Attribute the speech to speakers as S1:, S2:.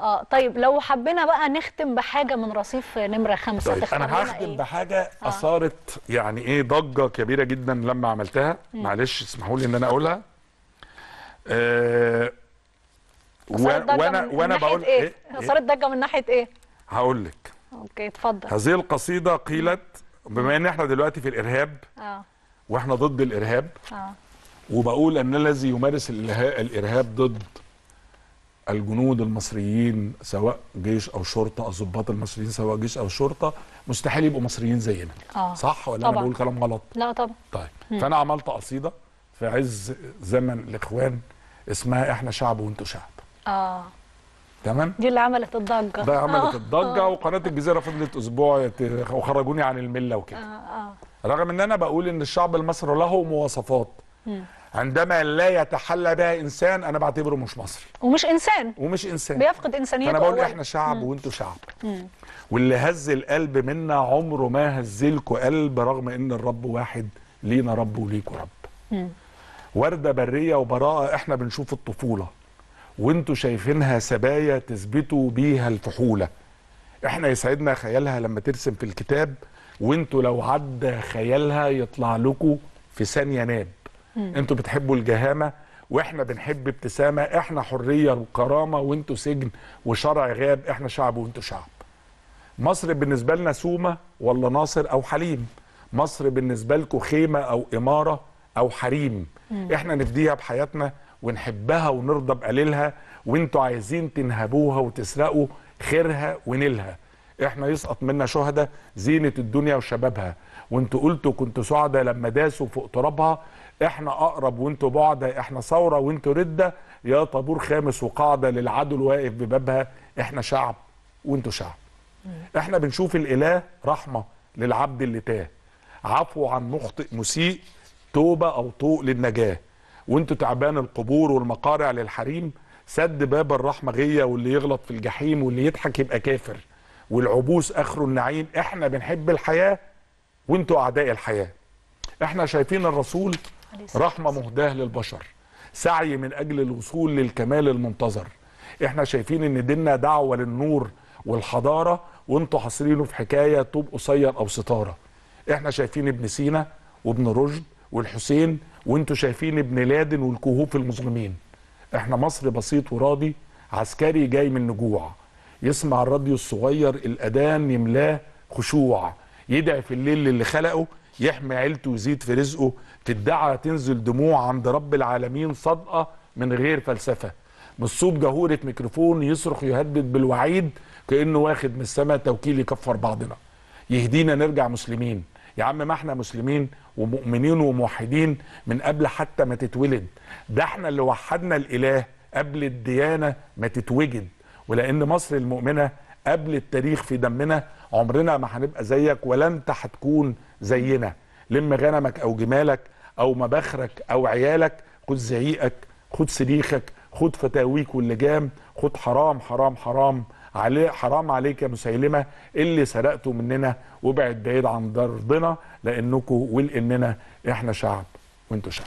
S1: اه طيب لو حبينا بقى نختم بحاجه من رصيف نمره خمسة طيب انا هختم إيه؟ بحاجه آه. اثارت يعني ايه ضجه كبيره جدا لما عملتها م. معلش اسمحوا لي ان انا اقولها آه وانا وانا بقول إيه؟, إيه؟, إيه؟ اثارت ضجه من ناحيه ايه هقول لك اوكي اتفضل هذه القصيده قيلت بما ان احنا دلوقتي في الارهاب اه واحنا ضد الارهاب اه وبقول ان الذي يمارس الارهاب ضد الجنود المصريين سواء جيش او شرطه الضباط المصريين سواء جيش او شرطه مستحيل يبقوا مصريين زينا آه. صح ولا طبعًا. انا بقول كلام غلط لا طبعا طيب مم. فانا عملت قصيده في عز زمن الاخوان اسمها احنا شعب وانتم شعب اه تمام دي اللي عملت الضجه ده عملت آه. الضجه وقناه الجزيره فضلت اسبوع وخرجوني عن المله وكده آه. آه. رغم ان انا بقول ان الشعب المصري له مواصفات عندما لا يتحلى بها انسان انا بعتبره مش مصري ومش انسان ومش انسان بيفقد انسانيته انا بقول أول. احنا شعب وانتوا شعب مم. واللي هز القلب منا عمره ما هزلكوا قلب رغم ان الرب واحد لينا رب وليكوا رب ورده بريه وبراءه احنا بنشوف الطفوله وانتوا شايفينها سبايا تثبتوا بيها الفحوله احنا يسعدنا خيالها لما ترسم في الكتاب وانتوا لو عدى خيالها يطلع لكم في ثانيه ناب انتوا بتحبوا الجهامه واحنا بنحب ابتسامه احنا حريه وكرامه وانتوا سجن وشرع غاب احنا شعب وانتوا شعب مصر بالنسبه لنا سومه ولا ناصر او حليم مصر بالنسبه لكم خيمه او اماره او حريم مم. احنا نفديها بحياتنا ونحبها ونرضى بقليلها وانتوا عايزين تنهبوها وتسرقوا خيرها ونيلها احنا يسقط منا شهداء زينه الدنيا وشبابها وانتوا قلتوا كنتوا سعداء لما داسوا فوق ترابها احنا اقرب وانتوا بعدة احنا ثوره وانتوا رده يا طابور خامس وقاعده للعدو واقف ببابها احنا شعب وانتوا شعب احنا بنشوف الاله رحمه للعبد اللي تاه عفو عن مخطئ مسيء توبه او طوق للنجاه وانتوا تعبان القبور والمقارع للحريم سد باب الرحمه غيه واللي يغلط في الجحيم واللي يضحك يبقى كافر والعبوس اخره النعيم احنا بنحب الحياه وانتوا اعداء الحياه احنا شايفين الرسول رحمة مهداة للبشر سعي من أجل الوصول للكمال المنتظر احنا شايفين ان ديننا دعوة للنور والحضارة وانتوا حاصرينه في حكاية طوب قصير أو ستارة احنا شايفين ابن سينا وابن رشد والحسين وانتوا شايفين ابن لادن والكهوف المظلمين احنا مصر بسيط وراضي عسكري جاي من نجوع يسمع الراديو الصغير الأذان يملاه خشوع يدعي في الليل اللي خلقه يحمي عيلته ويزيد في رزقه تدعى تنزل دموع عند رب العالمين صدقه من غير فلسفه مش صوت جهوره ميكروفون يصرخ يهدد بالوعيد كانه واخد من السماء توكيل يكفر بعضنا يهدينا نرجع مسلمين يا عم ما احنا مسلمين ومؤمنين وموحدين من قبل حتى ما تتولد ده احنا اللي وحدنا الاله قبل الديانه ما تتوجد ولان مصر المؤمنه قبل التاريخ في دمنا عمرنا ما هنبقى زيك ولا انت هتكون زينا لم غنمك او جمالك او مباخرك او عيالك خد زعيقك خد صريخك خد فتاويك واللجام خد حرام حرام حرام علي حرام عليك يا مسيلمة اللي سرقته مننا وابعد بعيد عن ضربنا لأنكم ولأننا إحنا شعب وانتوا شعب